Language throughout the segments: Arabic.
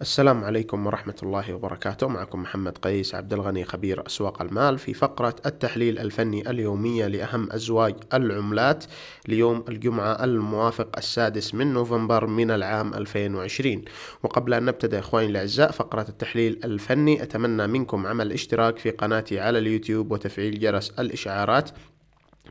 السلام عليكم ورحمة الله وبركاته معكم محمد قيس عبد الغني خبير أسواق المال في فقرة التحليل الفني اليومية لأهم أزواج العملات ليوم الجمعة الموافق السادس من نوفمبر من العام 2020 وقبل أن نبتدأ إخواني الأعزاء فقرة التحليل الفني أتمنى منكم عمل اشتراك في قناتي على اليوتيوب وتفعيل جرس الإشعارات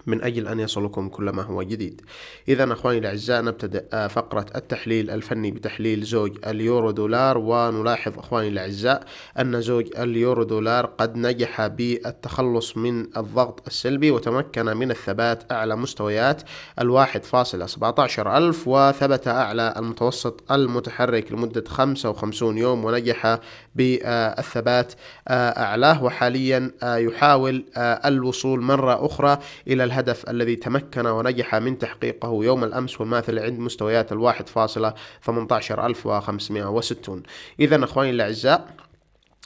من أجل أن يصلكم كل ما هو جديد إذا أخواني الأعزاء نبتدأ آه، فقرة التحليل الفني بتحليل زوج اليورو دولار ونلاحظ أخواني الأعزاء أن زوج اليورو دولار قد نجح بالتخلص من الضغط السلبي وتمكن من الثبات أعلى مستويات الواحد فاصل سبعة عشر ألف وثبت أعلى المتوسط المتحرك لمدة خمسة وخمسون يوم ونجح بالثبات آه، أعلاه وحاليا آه، يحاول الوصول مرة أخرى إلى إلى الهدف الذي تمكن ونجح من تحقيقه يوم الأمس والماثل عند مستويات الواحد فاصلة إذا أخواني الأعزاء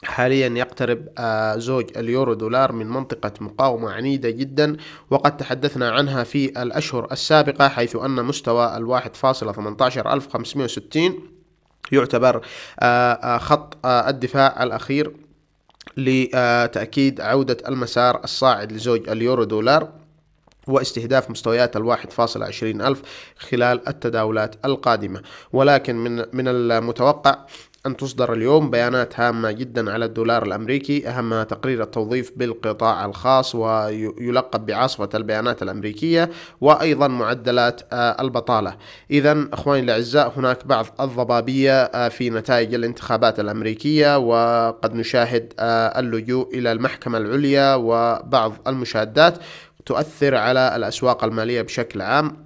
حاليا يقترب آه، زوج اليورو دولار من منطقة مقاومة عنيدة جدا وقد تحدثنا عنها في الأشهر السابقة حيث أن مستوى الواحد فاصلة يعتبر آه، آه، خط الدفاع الأخير لتأكيد عودة المسار الصاعد لزوج اليورو دولار واستهداف مستويات ال 1.20 ألف خلال التداولات القادمة ولكن من, من المتوقع أن تصدر اليوم بيانات هامة جدا على الدولار الأمريكي أهمها تقرير التوظيف بالقطاع الخاص ويلقب بعاصفة البيانات الأمريكية وأيضا معدلات آه، البطالة إذا أخواني الأعزاء هناك بعض الضبابية آه، في نتائج الانتخابات الأمريكية وقد نشاهد آه، اللجوء إلى المحكمة العليا وبعض المشادات تؤثر على الأسواق المالية بشكل عام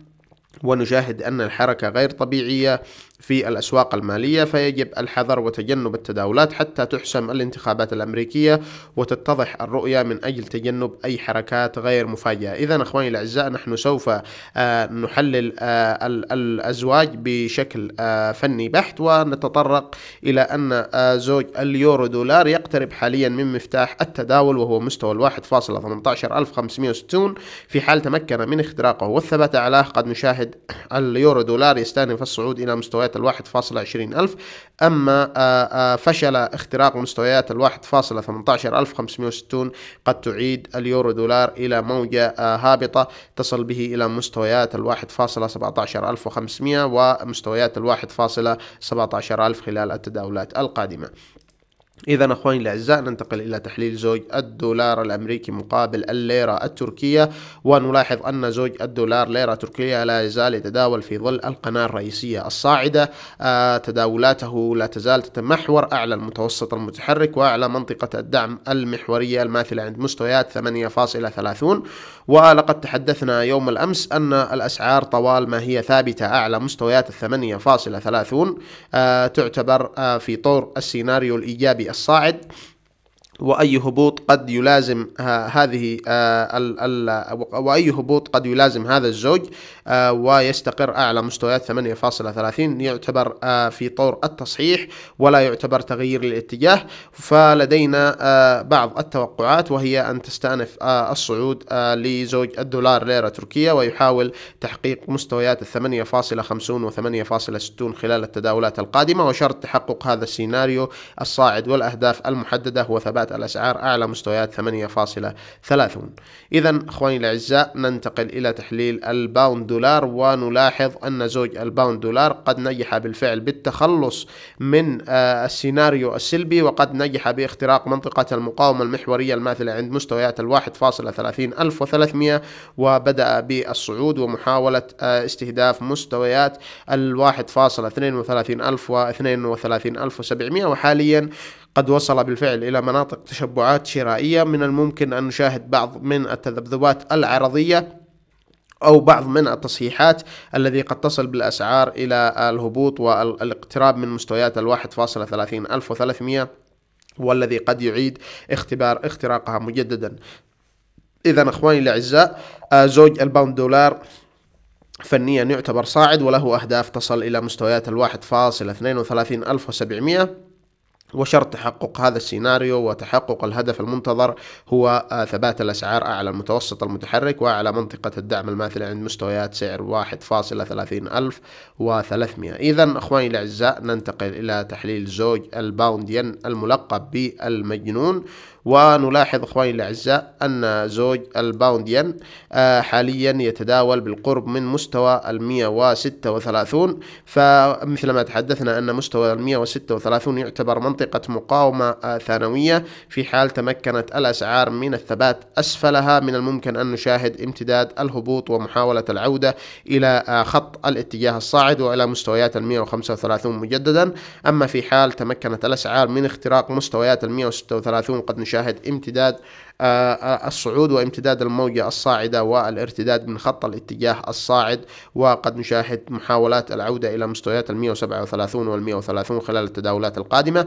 ونشاهد أن الحركة غير طبيعية في الأسواق المالية فيجب الحذر وتجنب التداولات حتى تحسم الانتخابات الأمريكية وتتضح الرؤية من أجل تجنب أي حركات غير مفاجئة إذا أخواني الأعزاء نحن سوف آه، نحلل آه، الأزواج بشكل آه، فني بحت ونتطرق إلى أن زوج اليورو دولار يقترب حاليا من مفتاح التداول وهو مستوى ال 1.18560 في حال تمكن من اختراقه والثبات عليه قد نشاهد اليورو دولار يستأنف الصعود إلى مستويات مستويات ال 1.20 ألف أما آه، آه، فشل اختراق مستويات ال 1.18 ألف قد تعيد اليورو دولار إلى موجة آه، هابطة تصل به إلى مستويات ال 1.17 ألف ومستويات ال 1.17 ألف خلال التداولات القادمة إذا أخواني الأعزاء ننتقل إلى تحليل زوج الدولار الأمريكي مقابل الليرة التركية ونلاحظ أن زوج الدولار ليرة تركية لا يزال يتداول في ظل القناة الرئيسية الصاعدة آه، تداولاته لا تزال تتمحور أعلى المتوسط المتحرك وأعلى منطقة الدعم المحورية الماثلة عند مستويات 8.30 ولقد تحدثنا يوم الأمس أن الأسعار طوال ما هي ثابتة أعلى مستويات 8.30 آه، تعتبر آه، في طور السيناريو الإيجابي الصاعد وأي هبوط قد يلازم هذه آه، وأي هبوط قد يلازم هذا الزوج آه، ويستقر أعلى مستويات 8.30 يعتبر آه، في طور التصحيح ولا يعتبر تغيير للاتجاه فلدينا بعض التوقعات وهي أن تستأنف الصعود لزوج الدولار ليرة تركية ويحاول تحقيق مستويات 8.50 و 8.60 خلال التداولات القادمة وشرط تحقق هذا السيناريو الصاعد والأهداف المحددة وثبات ارتفعت الأسعار أعلى مستويات 8.30 إذا أخواني الأعزاء ننتقل إلى تحليل الباوند دولار ونلاحظ أن زوج الباوند دولار قد نجح بالفعل بالتخلص من آه، السيناريو السلبي وقد نجح باختراق منطقة المقاومة المحورية الماثلة عند مستويات الواحد فاصلة ثلاثين ألف وبدأ بالصعود ومحاولة آه، استهداف مستويات الواحد فاصلة اثنين وثلاثين ألف واثنين وثلاثين ألف وحاليا قد وصل بالفعل إلى مناطق تشبعات شرائية من الممكن أن نشاهد بعض من التذبذبات العرضية أو بعض من التصحيحات الذي قد تصل بالأسعار إلى الهبوط والاقتراب من مستويات الواحد فاصلة ثلاثين ألف وثلاثمائة والذي قد يعيد اختبار اختراقها مجددا إذا أخواني الأعزاء آه، زوج الباوند دولار فنيا يعتبر صاعد وله أهداف تصل إلى مستويات الواحد فاصلة اثنين وثلاثين ألف وسبعمائة وشرط تحقق هذا السيناريو وتحقق الهدف المنتظر هو آه، ثبات الأسعار أعلى المتوسط المتحرك وأعلى منطقة الدعم الماثلة عند مستويات سعر 1.30 ألف و300 إذا أخواني الأعزاء ننتقل إلى تحليل زوج الباوند ين الملقب بالمجنون ونلاحظ اخواني الاعزاء ان زوج الباونديان آه، حاليا يتداول بالقرب من مستوى ال 136 فمثل ما تحدثنا ان مستوى ال 136 يعتبر منطقة مقاومة آه، ثانوية في حال تمكنت الاسعار من الثبات اسفلها من الممكن ان نشاهد امتداد الهبوط ومحاولة العودة الى آه، خط الاتجاه الصاعد والى مستويات ال 135 مجددا اما في حال تمكنت الاسعار من اختراق مستويات ال 136 قد نشاهد نشاهد امتداد آه، آه، الصعود وامتداد الموجة الصاعدة والارتداد من خط الاتجاه الصاعد وقد نشاهد محاولات العودة إلى مستويات وسبعة 137 والمئة 130 خلال التداولات القادمة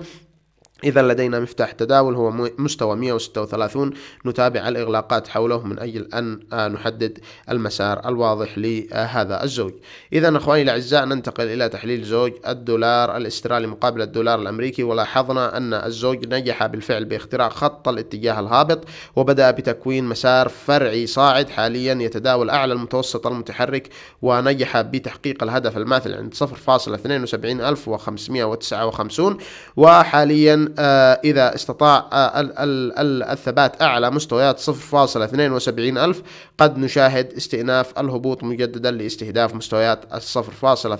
إذا لدينا مفتاح تداول هو مستوى 136 نتابع الإغلاقات حوله من أجل أن آه، نحدد المسار الواضح لهذا الزوج إذا أخواني الأعزاء ننتقل إلى تحليل زوج الدولار الاسترالي مقابل الدولار الأمريكي ولاحظنا أن الزوج نجح بالفعل باختراع خط الاتجاه الهابط وبدأ بتكوين مسار فرعي صاعد حاليا يتداول أعلى المتوسط المتحرك ونجح بتحقيق الهدف الماثل عند 0.72559 وحاليا آه، إذا استطاع آه، الثبات أعلى مستويات 0.72 ألف قد نشاهد استئناف الهبوط مجددا لاستهداف مستويات 0.73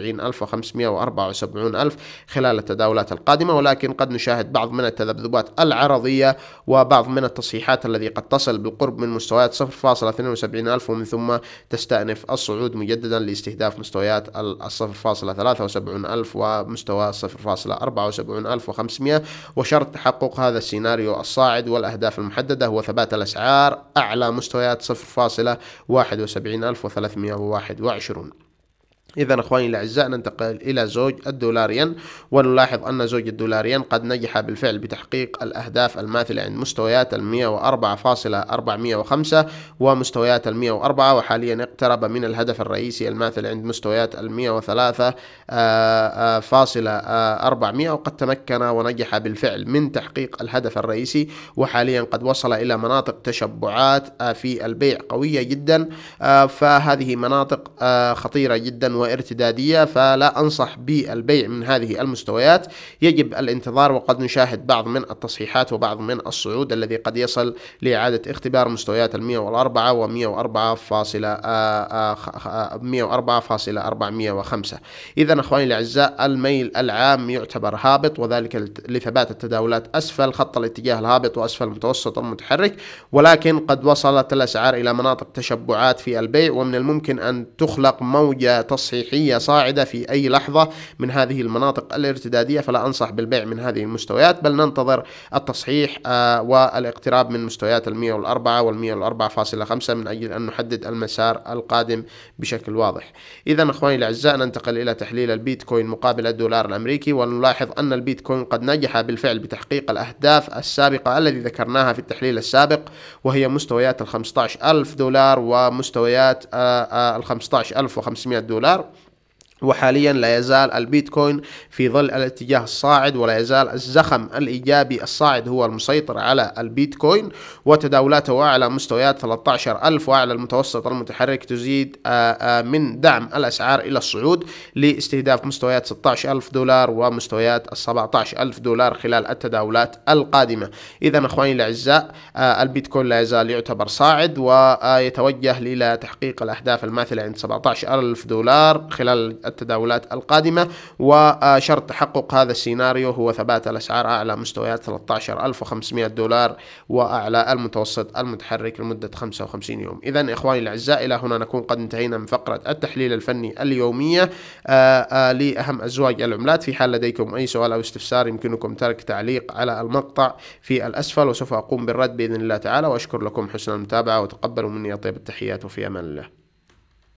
ألف و574 ألف خلال التداولات القادمة ولكن قد نشاهد بعض من التذبذبات العرضية وبعض من التصحيحات الذي قد تصل بالقرب من مستويات 0.72 ألف ومن ثم تستأنف الصعود مجددا لاستهداف مستويات 0.73 ألف ومستوى 0.74 ألف و 500 وشرط تحقق هذا السيناريو الصاعد والأهداف المحددة هو ثبات الأسعار أعلى مستويات 0.71321 إذا إخواني الأعزاء ننتقل إلى زوج الدولارين ونلاحظ أن زوج الدولارين قد نجح بالفعل بتحقيق الأهداف الماثلة عند مستويات ال 104.405 ومستويات ال 104 وحاليا اقترب من الهدف الرئيسي الماثل عند مستويات ال 103.400 آه، آه، فاصلة آه، وقد تمكن ونجح بالفعل من تحقيق الهدف الرئيسي وحاليا قد وصل إلى مناطق تشبعات في البيع قوية جدا فهذه مناطق خطيرة جدا و وارتدادية فلا أنصح بالبيع من هذه المستويات يجب الانتظار وقد نشاهد بعض من التصحيحات وبعض من الصعود الذي قد يصل لإعادة اختبار مستويات ال 104 و 104.405 آه، آه، إذا أخواني الأعزاء الميل العام يعتبر هابط وذلك لثبات التداولات أسفل خط الاتجاه الهابط وأسفل المتوسط المتحرك ولكن قد وصلت الأسعار إلى مناطق تشبعات في البيع ومن الممكن أن تخلق موجة تصحيح تصحيحية صاعدة في أي لحظة من هذه المناطق الارتدادية فلا أنصح بالبيع من هذه المستويات بل ننتظر التصحيح آه، والاقتراب من مستويات ال 104 وال 104.5 من أجل أن نحدد المسار القادم بشكل واضح إذا أخواني الأعزاء ننتقل إلى تحليل البيتكوين مقابل الدولار الأمريكي ونلاحظ أن البيتكوين قد نجح بالفعل بتحقيق الأهداف السابقة الذي ذكرناها في التحليل السابق وهي مستويات ال 15000 دولار ومستويات آه، آه، ال 15500 دولار وحاليا لا يزال البيتكوين في ظل الاتجاه الصاعد ولا يزال الزخم الإيجابي الصاعد هو المسيطر على البيتكوين وتداولاته أعلى مستويات 13000 وأعلى المتوسط المتحرك تزيد آه، آه، من دعم الأسعار إلى الصعود لاستهداف مستويات 16000 دولار ومستويات 17000 دولار خلال التداولات القادمة إذا أخواني الأعزاء آه، البيتكوين لا يزال يعتبر صاعد ويتوجه إلى تحقيق الأهداف الماثلة عند 17000 دولار خلال التداولات القادمة وشرط تحقق هذا السيناريو هو ثبات الأسعار أعلى مستويات 13500 دولار وأعلى المتوسط المتحرك لمدة 55 يوم إذا إخواني الأعزاء إلى هنا نكون قد انتهينا من فقرة التحليل الفني اليومية آه، آه، لأهم أزواج العملات في حال لديكم أي سؤال أو استفسار يمكنكم ترك تعليق على المقطع في الأسفل وسوف أقوم بالرد بإذن الله تعالى وأشكر لكم حسن المتابعة وتقبلوا مني طيب التحيات وفي أمان الله